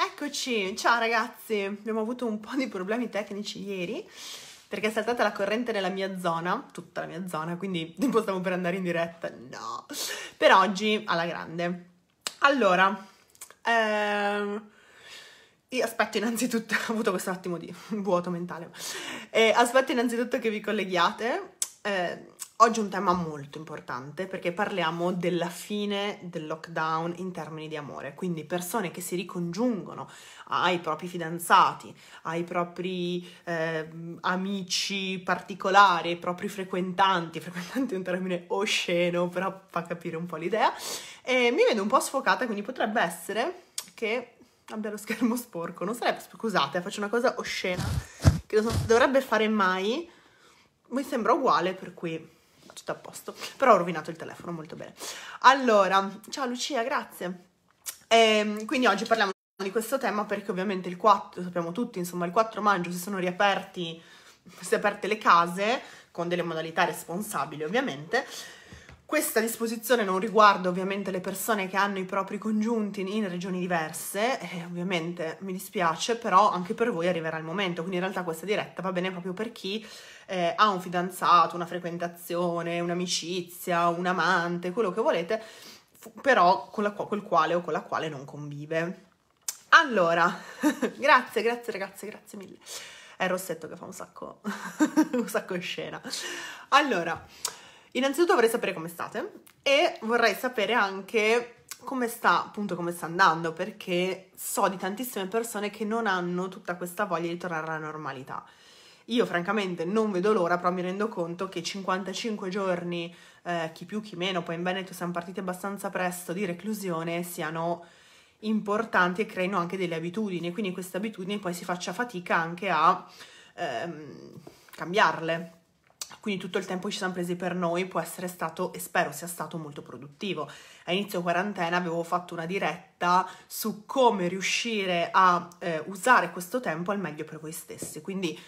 Eccoci, ciao ragazzi, abbiamo avuto un po' di problemi tecnici ieri perché è saltata la corrente nella mia zona, tutta la mia zona, quindi tipo stavo per andare in diretta, no, per oggi alla grande. Allora, ehm, io aspetto innanzitutto, ho avuto questo attimo di vuoto mentale, eh, aspetto innanzitutto che vi colleghiate, eh, Oggi è un tema molto importante perché parliamo della fine del lockdown in termini di amore, quindi persone che si ricongiungono ai propri fidanzati, ai propri eh, amici particolari, ai propri frequentanti, frequentanti è un termine osceno, però fa capire un po' l'idea, e mi vedo un po' sfocata, quindi potrebbe essere che abbia lo schermo sporco, non sarebbe, scusate, faccio una cosa oscena che non dovrebbe fare mai, mi sembra uguale per cui tutto a posto. Però ho rovinato il telefono, molto bene. Allora, ciao Lucia, grazie. E, ehm, quindi oggi parliamo di questo tema perché ovviamente il 4, sappiamo tutti, insomma, il 4 maggio si sono riaperti, si aperte le case con delle modalità responsabili ovviamente questa disposizione non riguarda ovviamente le persone che hanno i propri congiunti in regioni diverse, e ovviamente mi dispiace, però anche per voi arriverà il momento, quindi in realtà questa diretta va bene proprio per chi eh, ha un fidanzato, una frequentazione, un'amicizia, un amante, quello che volete, però con la, col quale o con la quale non convive. Allora, grazie, grazie ragazze, grazie mille. È il Rossetto che fa un sacco, un sacco scena. Allora... Innanzitutto vorrei sapere come state e vorrei sapere anche come sta, appunto, come sta andando, perché so di tantissime persone che non hanno tutta questa voglia di tornare alla normalità. Io francamente non vedo l'ora, però mi rendo conto che 55 giorni, eh, chi più chi meno, poi in Veneto siamo partiti abbastanza presto di reclusione, siano importanti e creino anche delle abitudini, quindi queste abitudini poi si faccia fatica anche a ehm, cambiarle quindi tutto il tempo ci siamo presi per noi, può essere stato e spero sia stato molto produttivo. A inizio quarantena avevo fatto una diretta su come riuscire a eh, usare questo tempo al meglio per voi stessi, quindi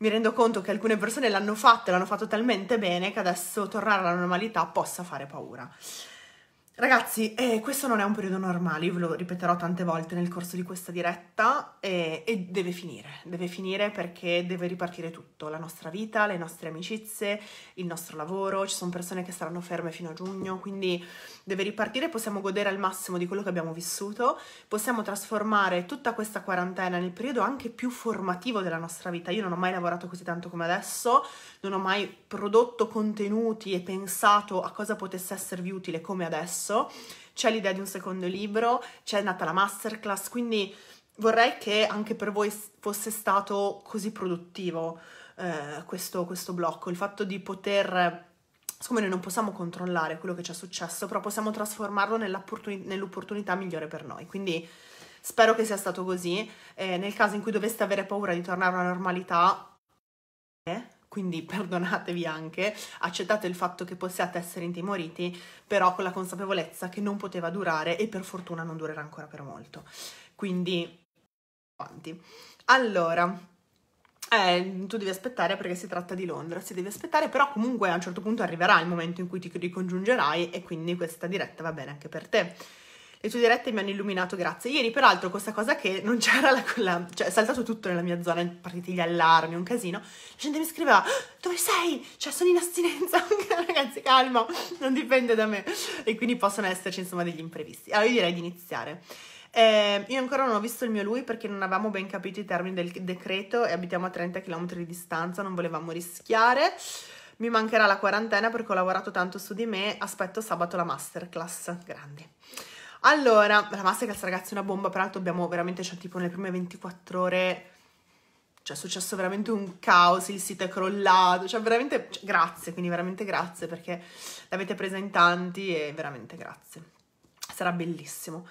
mi rendo conto che alcune persone l'hanno fatto e l'hanno fatto talmente bene che adesso tornare alla normalità possa fare paura. Ragazzi, eh, questo non è un periodo normale, io ve lo ripeterò tante volte nel corso di questa diretta e, eh, e, deve finire, deve finire perché deve ripartire tutto, la nostra vita, le nostre amicizie, il nostro lavoro, ci sono persone che saranno ferme fino a giugno, quindi deve ripartire, possiamo godere al massimo di quello che abbiamo vissuto, possiamo trasformare tutta questa quarantena nel periodo anche più formativo della nostra vita. Io non ho mai lavorato così tanto come adesso, non ho mai prodotto contenuti e pensato a cosa potesse esservi utile come adesso adesso, c'è l'idea di un secondo libro, c'è nata la masterclass, quindi vorrei che anche per voi fosse stato così produttivo eh, questo, questo blocco, il fatto di poter siccome noi non possiamo controllare quello che ci è successo, però possiamo trasformarlo nell'opportunità migliore per noi. Quindi spero che sia stato così. Eh, nel caso in cui doveste avere paura di tornare alla normalità, eh? quindi perdonatevi anche, accettate il fatto che possiate essere intimoriti, però con la consapevolezza che non poteva durare e per fortuna non durerà ancora per molto. Quindi, avanti. Allora, eh, tu devi aspettare perché si tratta di Londra, si deve aspettare, però comunque a un certo punto arriverà il momento in cui ti ricongiungerai e quindi questa diretta va bene anche per te. Le tue dirette mi hanno illuminato, grazie. Ieri, peraltro, questa cosa che non c'era la, la cioè è saltato tutto nella mia zona, partiti gli allarmi, un casino. La gente mi scriveva: ah, Dove sei? Cioè, sono in astinenza. Ragazzi, calma, non dipende da me. E quindi possono esserci, insomma, degli imprevisti. Allora, io direi di iniziare. Eh, io ancora non ho visto il mio lui perché non avevamo ben capito i termini del decreto e abitiamo a 30 km di distanza, non volevamo rischiare. Mi mancherà la quarantena perché ho lavorato tanto su di me. Aspetto sabato la masterclass. Grandi. Allora, la Masterclass ragazzi è una bomba, peraltro abbiamo veramente, cioè tipo nelle prime 24 ore, cioè è successo veramente un caos, il sito è crollato, cioè veramente cioè, grazie, quindi veramente grazie perché l'avete presa in tanti e veramente grazie, sarà bellissimo.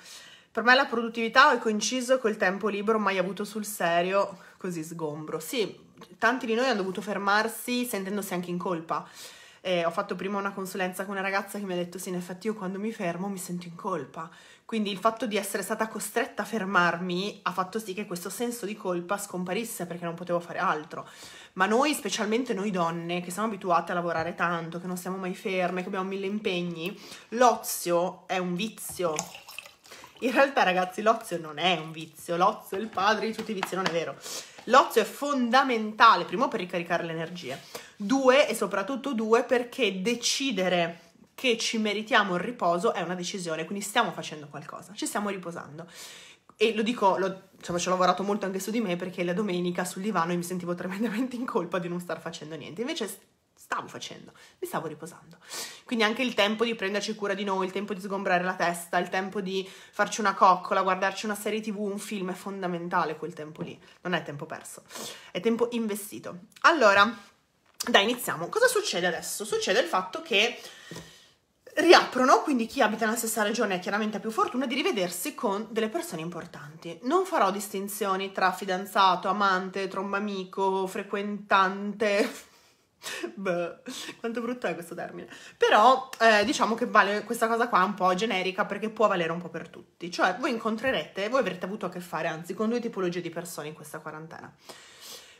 Per me la produttività è coinciso col tempo libero mai avuto sul serio così sgombro. Sì, tanti di noi hanno dovuto fermarsi sentendosi anche in colpa eh, ho fatto prima una consulenza con una ragazza che mi ha detto sì, in effetti io quando mi fermo mi sento in colpa. Quindi il fatto di essere stata costretta a fermarmi ha fatto sì che questo senso di colpa scomparisse perché non potevo fare altro. Ma noi, specialmente noi donne, che siamo abituate a lavorare tanto, che non siamo mai ferme, che abbiamo mille impegni, l'ozio è un vizio. In realtà, ragazzi, l'ozio non è un vizio, l'ozio è il padre di tutti i vizi, non è vero. L'ozio è fondamentale, primo per ricaricare le energie, due e soprattutto due perché decidere che ci meritiamo il riposo è una decisione, quindi stiamo facendo qualcosa, ci stiamo riposando. E lo dico, lo, cioè, ci ho lavorato molto anche su di me perché la domenica sul divano mi sentivo tremendamente in colpa di non star facendo niente. Invece stavo facendo, mi stavo riposando. Quindi anche il tempo di prenderci cura di noi, il tempo di sgombrare la testa, il tempo di farci una coccola, guardarci una serie tv, un film, è fondamentale quel tempo lì, non è tempo perso, è tempo investito. Allora, dai, iniziamo. Cosa succede adesso? Succede il fatto che riaprono, quindi chi abita nella stessa regione chiaramente ha più fortuna di rivedersi con delle persone importanti. Non farò distinzioni tra fidanzato, amante, tromba amico, frequentante, Beh, quanto brutto è questo termine. Però eh, diciamo che vale questa cosa qua un po' generica perché può valere un po' per tutti. Cioè voi incontrerete, voi avrete avuto a che fare anzi con due tipologie di persone in questa quarantena.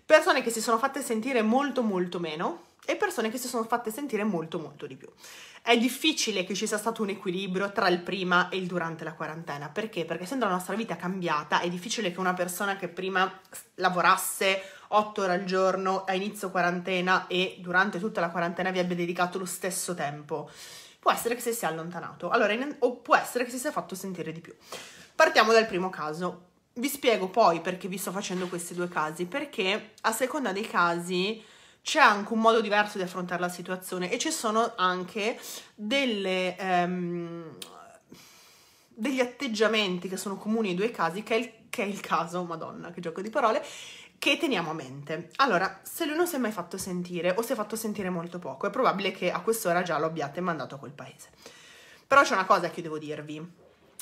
Persone che si sono fatte sentire molto molto meno e persone che si sono fatte sentire molto molto di più. È difficile che ci sia stato un equilibrio tra il prima e il durante la quarantena. Perché? Perché essendo la nostra vita cambiata è difficile che una persona che prima lavorasse 8 ore al giorno a inizio quarantena e durante tutta la quarantena vi abbia dedicato lo stesso tempo. Può essere che si sia allontanato, allora, in, o può essere che si sia fatto sentire di più. Partiamo dal primo caso. Vi spiego poi perché vi sto facendo questi due casi, perché a seconda dei casi c'è anche un modo diverso di affrontare la situazione e ci sono anche delle, um, degli atteggiamenti che sono comuni ai due casi, che è, il, che è il caso, madonna, che gioco di parole, che teniamo a mente. Allora, se lui non si è mai fatto sentire o si è fatto sentire molto poco, è probabile che a quest'ora già lo abbiate mandato a quel paese. Però c'è una cosa che io devo dirvi,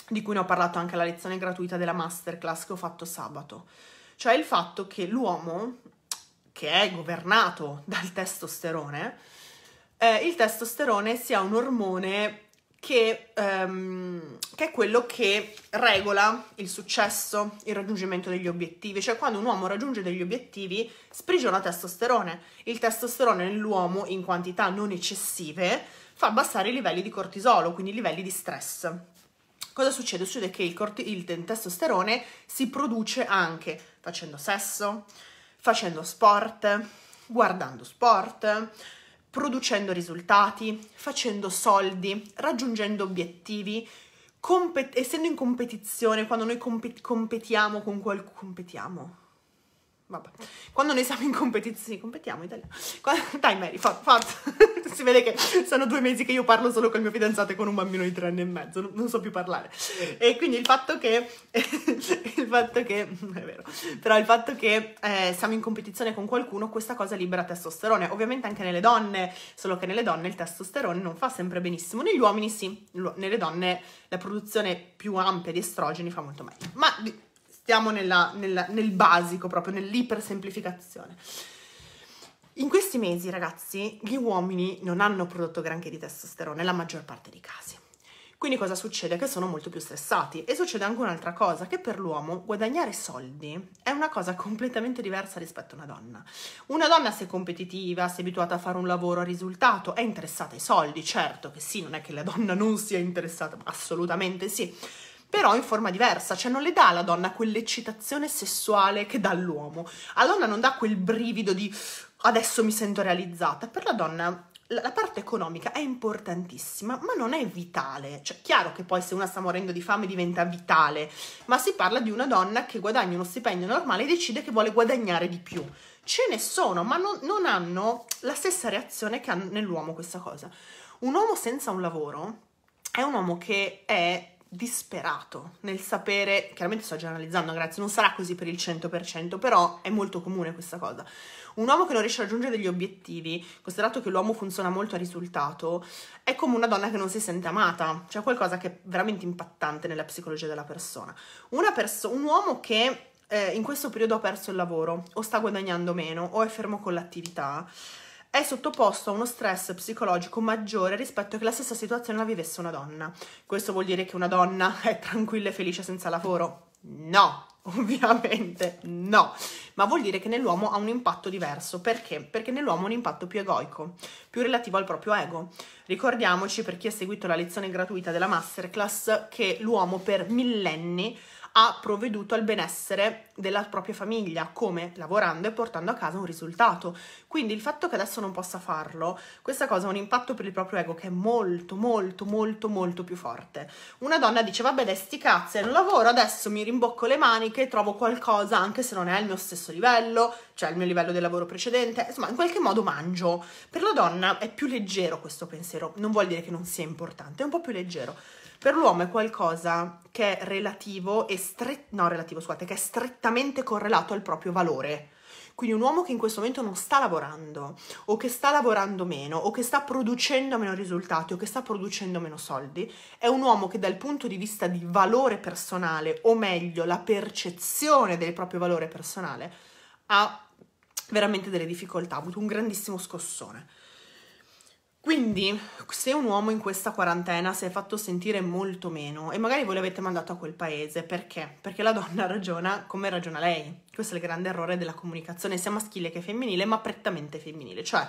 di cui ne ho parlato anche alla lezione gratuita della masterclass che ho fatto sabato, cioè il fatto che l'uomo, che è governato dal testosterone, eh, il testosterone sia un ormone che, um, che, è quello che regola il successo, il raggiungimento degli obiettivi. Cioè, quando un uomo raggiunge degli obiettivi, sprigiona testosterone. Il testosterone nell'uomo, in quantità non eccessive, fa abbassare i livelli di cortisolo, quindi i livelli di stress. Cosa succede? Succede che il, il testosterone si produce anche facendo sesso, facendo sport, guardando sport, producendo risultati, facendo soldi, raggiungendo obiettivi, compet- essendo in competizione, quando noi compet- competiamo con qualcuno, competiamo, Vabbè. Quando noi siamo in competizione, competiamo in italiano. Dai Mary, forza, forza. si vede che sono due mesi che io parlo solo con il mio fidanzato e con un bambino di tre anni e mezzo, non, non so più parlare. E quindi il fatto che, il fatto che, è vero, però il fatto che eh, siamo in competizione con qualcuno, questa cosa libera testosterone. Ovviamente anche nelle donne, solo che nelle donne il testosterone non fa sempre benissimo. Negli uomini sì, nelle donne la produzione più ampia di estrogeni fa molto meglio. Ma stiamo nella, nella, nel basico, proprio nell'ipersemplificazione. In questi mesi, ragazzi, gli uomini non hanno prodotto granché di testosterone, la maggior parte dei casi. Quindi cosa succede? Che sono molto più stressati e succede anche un'altra cosa, che per l'uomo guadagnare soldi è una cosa completamente diversa rispetto a una donna. Una donna se è competitiva, se è abituata a fare un lavoro a risultato, è interessata ai soldi, certo che sì, non è che la donna non sia interessata, ma assolutamente sì, però in forma diversa, cioè non le dà alla donna quell'eccitazione sessuale che dà all'uomo. Alla donna non dà quel brivido di adesso mi sento realizzata, per la donna la parte economica è importantissima, ma non è vitale. Cioè, chiaro che poi se una sta morendo di fame diventa vitale, ma si parla di una donna che guadagna uno stipendio normale e decide che vuole guadagnare di più. Ce ne sono, ma non, non hanno la stessa reazione che ha nell'uomo questa cosa. Un uomo senza un lavoro è un uomo che è disperato nel sapere, chiaramente sto generalizzando, grazie, non sarà così per il 100%, però è molto comune questa cosa. Un uomo che non riesce a raggiungere degli obiettivi, considerato che l'uomo funziona molto a risultato, è come una donna che non si sente amata, cioè qualcosa che è veramente impattante nella psicologia della persona. Perso- un uomo che eh, in questo periodo ha perso il lavoro o sta guadagnando meno o è fermo con l'attività, è sottoposto a uno stress psicologico maggiore rispetto a che la stessa situazione la vivesse una donna. Questo vuol dire che una donna è tranquilla e felice senza lavoro? No, ovviamente no, ma vuol dire che nell'uomo ha un impatto diverso. Perché? Perché nell'uomo ha un impatto più egoico, più relativo al proprio ego. Ricordiamoci, per chi ha seguito la lezione gratuita della Masterclass, che l'uomo per millenni ha provveduto al benessere della propria famiglia, come lavorando e portando a casa un risultato. Quindi il fatto che adesso non possa farlo, questa cosa ha un impatto per il proprio ego che è molto, molto, molto, molto più forte. Una donna dice, vabbè dai sti cazzi, non lavoro, adesso mi rimbocco le maniche, trovo qualcosa, anche se non è al mio stesso livello, cioè il mio livello del lavoro precedente, insomma in qualche modo mangio. Per la donna è più leggero questo pensiero, non vuol dire che non sia importante, è un po' più leggero. Per l'uomo è qualcosa che è relativo e stre- no, relativo, scusate, che è strettamente correlato al proprio valore. Quindi un uomo che in questo momento non sta lavorando, o che sta lavorando meno, o che sta producendo meno risultati, o che sta producendo meno soldi, è un uomo che dal punto di vista di valore personale, o meglio, la percezione del proprio valore personale, ha veramente delle difficoltà, ha avuto un grandissimo scossone. Quindi, se un uomo in questa quarantena si è fatto sentire molto meno e magari voi l'avete mandato a quel paese, perché? Perché la donna ragiona come ragiona lei. Questo è il grande errore della comunicazione, sia maschile che femminile, ma prettamente femminile. Cioè,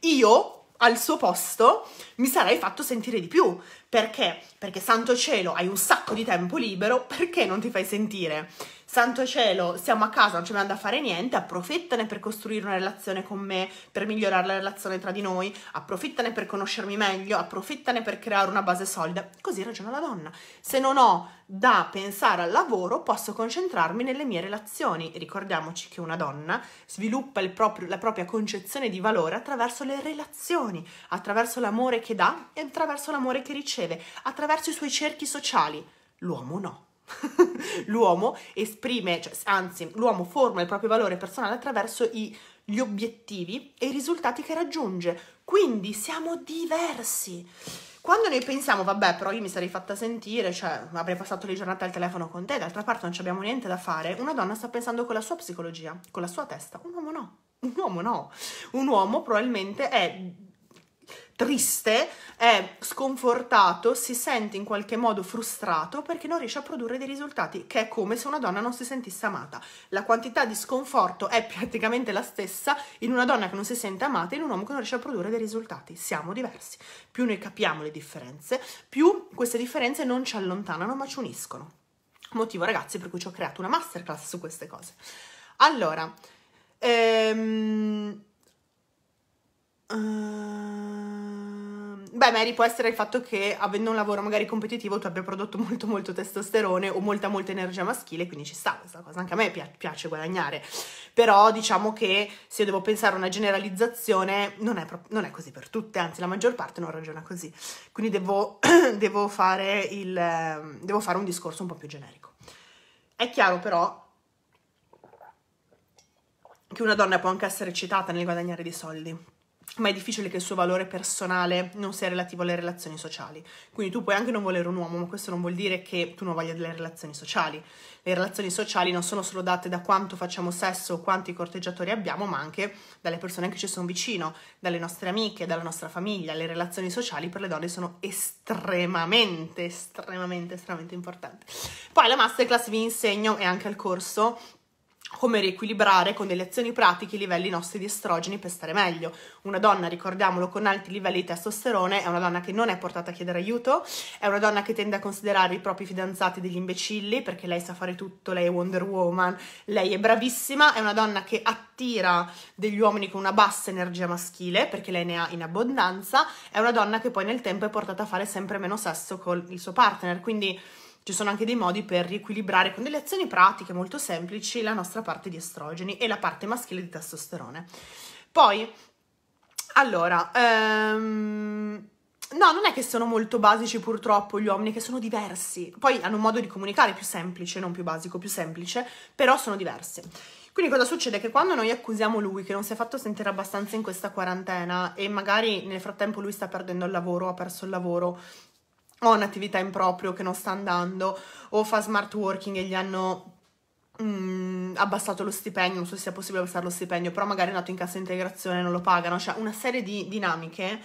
io al suo posto mi sarei fatto sentire di più. Perché? Perché santo cielo, hai un sacco di tempo libero, perché non ti fai sentire? santo cielo, siamo a casa, non ci abbiamo da fare niente, approfittane per costruire una relazione con me, per migliorare la relazione tra di noi, approfittane per conoscermi meglio, approfittane per creare una base solida. Così ragiona la donna. Se non ho da pensare al lavoro, posso concentrarmi nelle mie relazioni. Ricordiamoci che una donna sviluppa proprio, la propria concezione di valore attraverso le relazioni, attraverso l'amore che dà e attraverso l'amore che riceve, attraverso i suoi cerchi sociali. L'uomo no. l'uomo esprime, cioè, anzi, l'uomo forma il proprio valore personale attraverso i, gli obiettivi e i risultati che raggiunge. Quindi siamo diversi. Quando noi pensiamo, vabbè, però io mi sarei fatta sentire, cioè avrei passato le giornate al telefono con te, d'altra parte non abbiamo niente da fare, una donna sta pensando con la sua psicologia, con la sua testa, un uomo no. Un uomo no. Un uomo probabilmente è triste, è sconfortato, si sente in qualche modo frustrato perché non riesce a produrre dei risultati, che è come se una donna non si sentisse amata. La quantità di sconforto è praticamente la stessa in una donna che non si sente amata e in un uomo che non riesce a produrre dei risultati. Siamo diversi. Più noi capiamo le differenze, più queste differenze non ci allontanano ma ci uniscono. Motivo ragazzi per cui ci ho creato una masterclass su queste cose. Allora, ehm Ehm, beh, Mary, può essere il fatto che avendo un lavoro magari competitivo tu abbia prodotto molto molto testosterone o molta molta energia maschile, quindi ci sta questa cosa, anche a me pi piace guadagnare, però diciamo che se io devo pensare a una generalizzazione non è, non è, così per tutte, anzi la maggior parte non ragiona così, quindi devo, devo, fare il, ehm, devo fare un discorso un po' più generico. È chiaro però che una donna può anche essere eccitata nel guadagnare dei soldi ma è difficile che il suo valore personale non sia relativo alle relazioni sociali. Quindi tu puoi anche non volere un uomo, ma questo non vuol dire che tu non voglia delle relazioni sociali. Le relazioni sociali non sono solo date da quanto facciamo sesso o quanti corteggiatori abbiamo, ma anche dalle persone che ci sono vicino, dalle nostre amiche, dalla nostra famiglia. Le relazioni sociali per le donne sono estremamente, estremamente, estremamente importanti. Poi la masterclass vi insegno e anche al corso come riequilibrare con delle azioni pratiche i livelli nostri di estrogeni per stare meglio. Una donna, ricordiamolo, con alti livelli di testosterone è una donna che non è portata a chiedere aiuto, è una donna che tende a considerare i propri fidanzati degli imbecilli perché lei sa fare tutto, lei è Wonder Woman, lei è bravissima, è una donna che attira degli uomini con una bassa energia maschile perché lei ne ha in abbondanza, è una donna che poi nel tempo è portata a fare sempre meno sesso con il suo partner, quindi ci sono anche dei modi per riequilibrare con delle azioni pratiche molto semplici la nostra parte di estrogeni e la parte maschile di testosterone. Poi, allora, ehm, No, non è che sono molto basici purtroppo gli uomini, che sono diversi. Poi hanno un modo di comunicare più semplice, non più basico, più semplice, però sono diversi. Quindi cosa succede? Che quando noi accusiamo lui che non si è fatto sentire abbastanza in questa quarantena e magari nel frattempo lui sta perdendo il lavoro, ha perso il lavoro, o un'attività in proprio che non sta andando o fa smart working e gli hanno Mm, abbassato lo stipendio, non so se sia possibile abbassare lo stipendio, però magari è nato in cassa integrazione e non lo pagano, cioè una serie di dinamiche.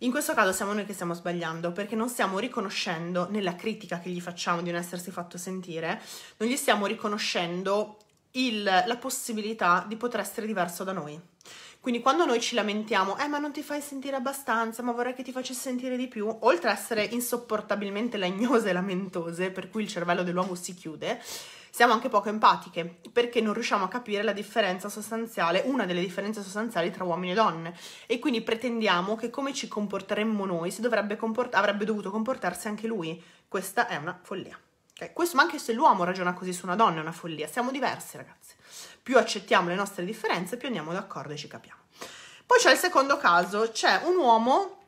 In questo caso siamo noi che stiamo sbagliando perché non stiamo riconoscendo nella critica che gli facciamo di non essersi fatto sentire, non gli stiamo riconoscendo il, la possibilità di poter essere diverso da noi. Quindi quando noi ci lamentiamo, eh ma non ti fai sentire abbastanza, ma vorrei che ti facesse sentire di più, oltre ad essere insopportabilmente lagnose e lamentose, per cui il cervello dell'uomo si chiude, siamo anche poco empatiche perché non riusciamo a capire la differenza sostanziale, una delle differenze sostanziali tra uomini e donne e quindi pretendiamo che come ci comporteremmo noi comport- avrebbe dovuto comportarsi anche lui. Questa è una follia. Okay? Questo, ma anche se l'uomo ragiona così su una donna è una follia, siamo diversi ragazzi più accettiamo le nostre differenze, più andiamo d'accordo e ci capiamo. Poi c'è il secondo caso, c'è un uomo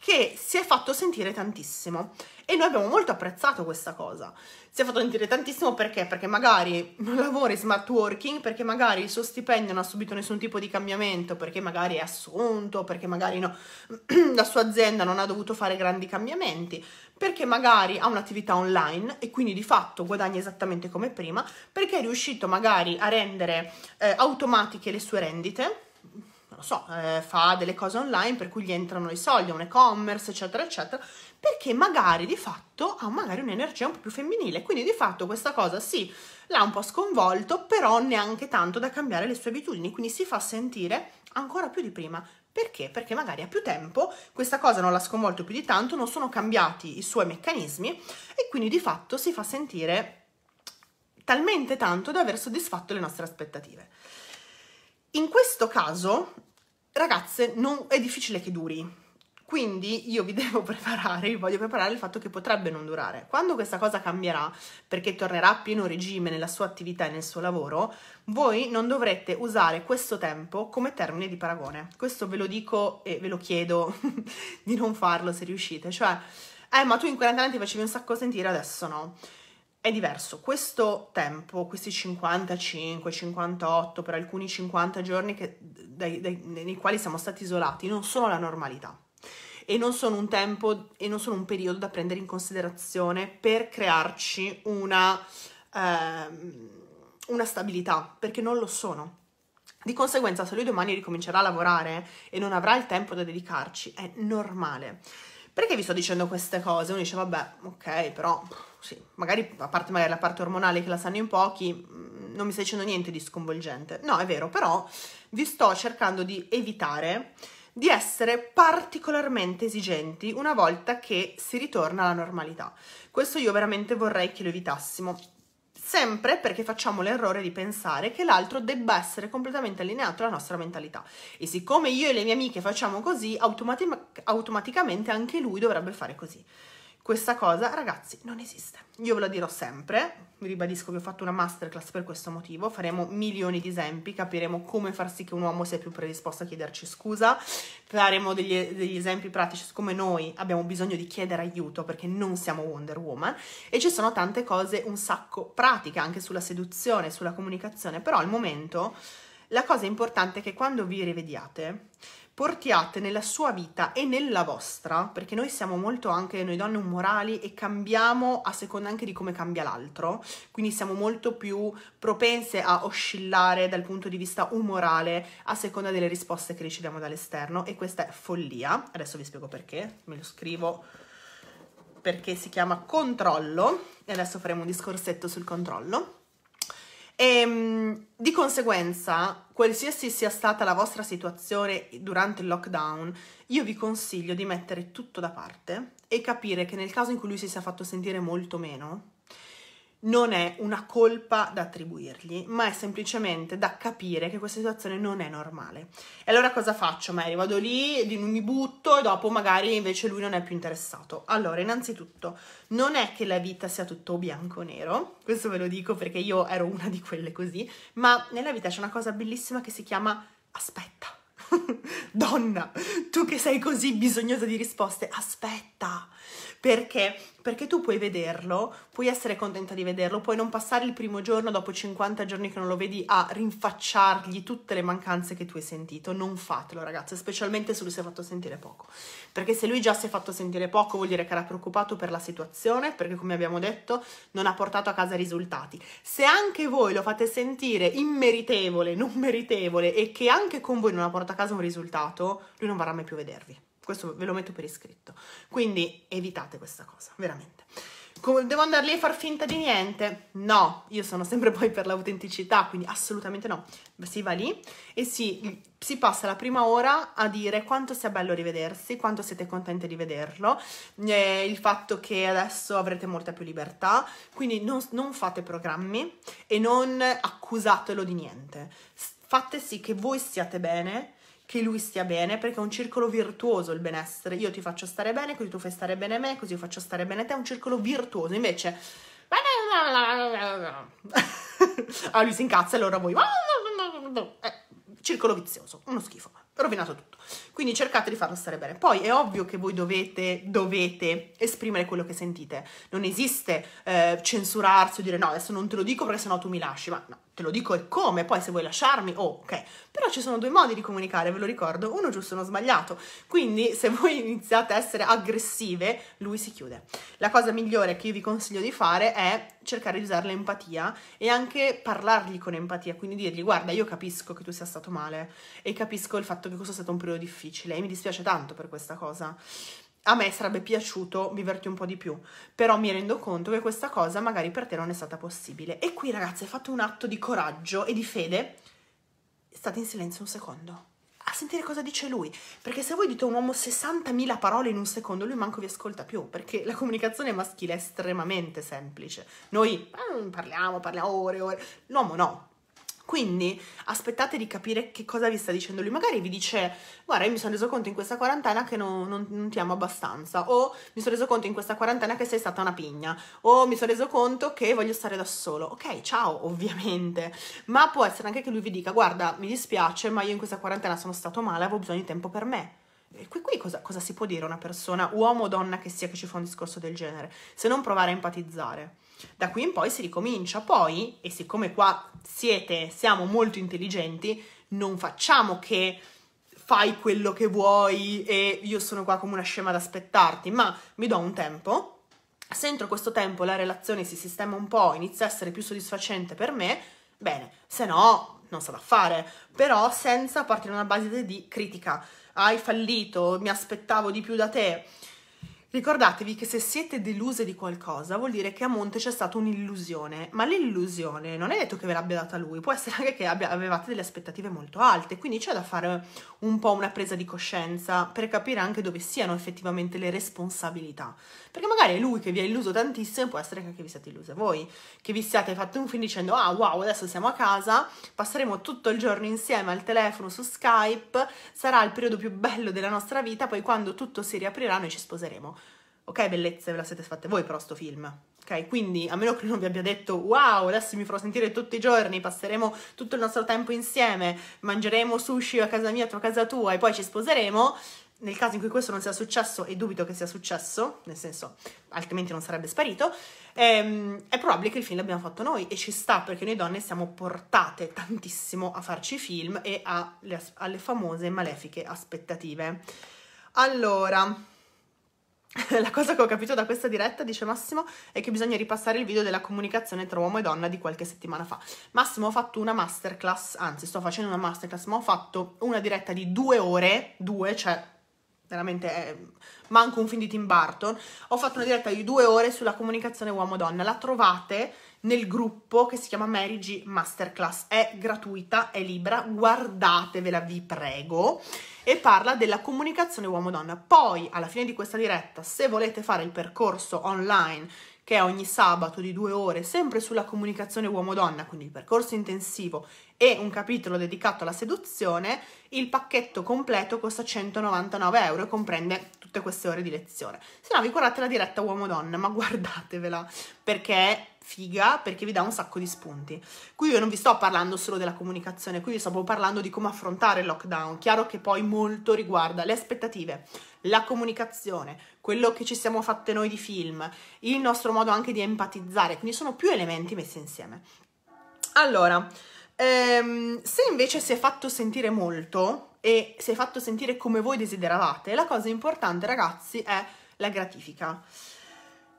che si è fatto sentire tantissimo e noi abbiamo molto apprezzato questa cosa. Si è fatto sentire tantissimo perché? Perché magari lavora in smart working, perché magari il suo stipendio non ha subito nessun tipo di cambiamento, perché magari è assunto, perché magari no, la sua azienda non ha dovuto fare grandi cambiamenti perché magari ha un'attività online e quindi di fatto guadagna esattamente come prima, perché è riuscito magari a rendere eh, automatiche le sue rendite, non lo so, eh, fa delle cose online per cui gli entrano i soldi, un e-commerce, eccetera, eccetera, perché magari di fatto ha magari un'energia un po' più femminile, quindi di fatto questa cosa sì, l'ha un po' sconvolto, però neanche tanto da cambiare le sue abitudini, quindi si fa sentire ancora più di prima, perché? Perché magari ha più tempo, questa cosa non l'ha sconvolto più di tanto, non sono cambiati i suoi meccanismi e quindi di fatto si fa sentire talmente tanto da aver soddisfatto le nostre aspettative. In questo caso, ragazze, non, è difficile che duri, quindi io vi devo preparare, vi voglio preparare il fatto che potrebbe non durare. Quando questa cosa cambierà, perché tornerà a pieno regime nella sua attività e nel suo lavoro, voi non dovrete usare questo tempo come termine di paragone. Questo ve lo dico e ve lo chiedo di non farlo se riuscite. Cioè, eh ma tu in 40 anni ti facevi un sacco sentire, adesso no. È diverso, questo tempo, questi 55, 58, per alcuni 50 giorni che, dai, dai, nei quali siamo stati isolati, non sono la normalità e non sono un tempo e non sono un periodo da prendere in considerazione per crearci una, ehm, una stabilità, perché non lo sono. Di conseguenza, se lui domani ricomincerà a lavorare e non avrà il tempo da dedicarci, è normale. Perché vi sto dicendo queste cose? Uno dice, vabbè, ok, però sì, magari a parte magari la parte ormonale che la sanno in pochi, mm, non mi stai dicendo niente di sconvolgente. No, è vero, però vi sto cercando di evitare di essere particolarmente esigenti una volta che si ritorna alla normalità. Questo io veramente vorrei che lo evitassimo. Sempre perché facciamo l'errore di pensare che l'altro debba essere completamente allineato alla nostra mentalità. E siccome io e le mie amiche facciamo così, automatic- automaticamente anche lui dovrebbe fare così. Questa cosa, ragazzi, non esiste. Io ve lo dirò sempre, vi ribadisco che ho fatto una masterclass per questo motivo, faremo milioni di esempi, capiremo come far sì che un uomo sia più predisposto a chiederci scusa, faremo degli, degli esempi pratici su come noi abbiamo bisogno di chiedere aiuto perché non siamo Wonder Woman e ci sono tante cose, un sacco pratiche anche sulla seduzione, sulla comunicazione, però al momento la cosa importante è che quando vi rivediate portiate nella sua vita e nella vostra, perché noi siamo molto anche noi donne umorali e cambiamo a seconda anche di come cambia l'altro, quindi siamo molto più propense a oscillare dal punto di vista umorale a seconda delle risposte che riceviamo dall'esterno e questa è follia. Adesso vi spiego perché, me lo scrivo perché si chiama controllo e adesso faremo un discorsetto sul controllo. E ehm, di conseguenza, qualsiasi sia stata la vostra situazione durante il lockdown, io vi consiglio di mettere tutto da parte e capire che nel caso in cui lui si sia fatto sentire molto meno, non è una colpa da attribuirgli, ma è semplicemente da capire che questa situazione non è normale. E allora cosa faccio? Magari vado lì, mi butto e dopo magari invece lui non è più interessato. Allora, innanzitutto, non è che la vita sia tutto bianco o nero, questo ve lo dico perché io ero una di quelle così, ma nella vita c'è una cosa bellissima che si chiama aspetta. Donna, tu che sei così bisognosa di risposte, aspetta, perché perché tu puoi vederlo, puoi essere contenta di vederlo, puoi non passare il primo giorno dopo 50 giorni che non lo vedi a rinfacciargli tutte le mancanze che tu hai sentito, non fatelo ragazzi, specialmente se lui si è fatto sentire poco, perché se lui già si è fatto sentire poco vuol dire che era preoccupato per la situazione, perché come abbiamo detto non ha portato a casa risultati. Se anche voi lo fate sentire immeritevole, non meritevole e che anche con voi non ha portato a casa un risultato, lui non varrà mai più vedervi. Questo ve lo metto per iscritto. Quindi evitate questa cosa, veramente. devo andare lì a far finta di niente? No, io sono sempre poi per l'autenticità, quindi assolutamente no. Si va lì e si, si, passa la prima ora a dire quanto sia bello rivedersi, quanto siete contenti di vederlo, eh, il fatto che adesso avrete molta più libertà, quindi non, non fate programmi e non accusatelo di niente. Fate sì che voi stiate bene, che lui stia bene, perché è un circolo virtuoso il benessere. Io ti faccio stare bene, così tu fai stare bene me, così io faccio stare bene te, è un circolo virtuoso. Invece ah, lui si incazza e allora voi eh, circolo vizioso, uno schifo rovinato tutto. Quindi cercate di farlo stare bene. Poi è ovvio che voi dovete, dovete esprimere quello che sentite. Non esiste eh, censurarsi o dire no, adesso non te lo dico perché sennò tu mi lasci, ma no, te lo dico e come, poi se vuoi lasciarmi, oh, ok. Però ci sono due modi di comunicare, ve lo ricordo, uno giusto e uno sbagliato. Quindi se voi iniziate a essere aggressive, lui si chiude. La cosa migliore che io vi consiglio di fare è cercare di usare l'empatia e anche parlargli con empatia, quindi dirgli guarda, io capisco che tu sia stato male e capisco il fatto fatto che questo è stato un periodo difficile e mi dispiace tanto per questa cosa. A me sarebbe piaciuto viverti un po' di più, però mi rendo conto che questa cosa magari per te non è stata possibile. E qui ragazzi, hai fatto un atto di coraggio e di fede. State in silenzio un secondo a sentire cosa dice lui, perché se voi dite a un uomo 60.000 parole in un secondo, lui manco vi ascolta più, perché la comunicazione maschile è estremamente semplice. Noi eh, parliamo, parliamo ore e ore, l'uomo no, quindi aspettate di capire che cosa vi sta dicendo lui. Magari vi dice: Guarda, io mi sono reso conto in questa quarantena che non, non, non, ti amo abbastanza. O mi sono reso conto in questa quarantena che sei stata una pigna. O mi sono reso conto che voglio stare da solo. Ok, ciao, ovviamente. Ma può essere anche che lui vi dica: Guarda, mi dispiace, ma io in questa quarantena sono stato male, avevo bisogno di tempo per me. E qui, qui cosa, cosa si può dire a una persona, uomo o donna che sia, che ci fa un discorso del genere, se non provare a empatizzare? Da qui in poi si ricomincia. Poi, e siccome qua siete, siamo molto intelligenti, non facciamo che fai quello che vuoi e io sono qua come una scema ad aspettarti, ma mi do un tempo. Se entro questo tempo la relazione si sistema un po', inizia a essere più soddisfacente per me, bene, se no non sarà da fare, però senza partire da una base di critica. Hai fallito, mi aspettavo di più da te. Ricordatevi che se siete deluse di qualcosa vuol dire che a monte c'è stata un'illusione, ma l'illusione non è detto che ve l'abbia data lui, può essere anche che abbia, avevate delle aspettative molto alte, quindi c'è da fare un po' una presa di coscienza per capire anche dove siano effettivamente le responsabilità. Perché magari è lui che vi ha illuso tantissimo e può essere che anche vi siate illusi voi, che vi siate fatto un film dicendo ah wow adesso siamo a casa, passeremo tutto il giorno insieme al telefono su Skype, sarà il periodo più bello della nostra vita, poi quando tutto si riaprirà noi ci sposeremo. Ok, bellezze, ve la siete fatte voi però sto film. Ok, quindi a meno che non vi abbia detto wow, adesso mi farò sentire tutti i giorni, passeremo tutto il nostro tempo insieme, mangeremo sushi a casa mia, a casa tua e poi ci sposeremo, nel caso in cui questo non sia successo, e dubito che sia successo, nel senso, altrimenti non sarebbe sparito, ehm, è probabile che il film l'abbiamo fatto noi e ci sta perché noi donne siamo portate tantissimo a farci film e a, alle famose malefiche aspettative. Allora, la cosa che ho capito da questa diretta, dice Massimo, è che bisogna ripassare il video della comunicazione tra uomo e donna di qualche settimana fa. Massimo, ho fatto una masterclass, anzi sto facendo una masterclass, ma ho fatto una diretta di due ore, due, cioè veramente è, eh, manco un film di Tim Burton, ho fatto una diretta di due ore sulla comunicazione uomo-donna, la trovate nel gruppo che si chiama Mary G Masterclass, è gratuita, è libera, guardatevela vi prego, e parla della comunicazione uomo-donna. Poi alla fine di questa diretta, se volete fare il percorso online che è ogni sabato di due ore, sempre sulla comunicazione uomo-donna, quindi il percorso intensivo e un capitolo dedicato alla seduzione, il pacchetto completo costa 199 euro e comprende tutte queste ore di lezione. Se no vi guardate la diretta uomo-donna, ma guardatevela perché figa perché vi dà un sacco di spunti. Qui io non vi sto parlando solo della comunicazione, qui vi sto parlando di come affrontare il lockdown. Chiaro che poi molto riguarda le aspettative, la comunicazione, quello che ci siamo fatte noi di film, il nostro modo anche di empatizzare, quindi sono più elementi messi insieme. Allora, ehm, se invece si è fatto sentire molto e si è fatto sentire come voi desideravate, la cosa importante ragazzi è la gratifica.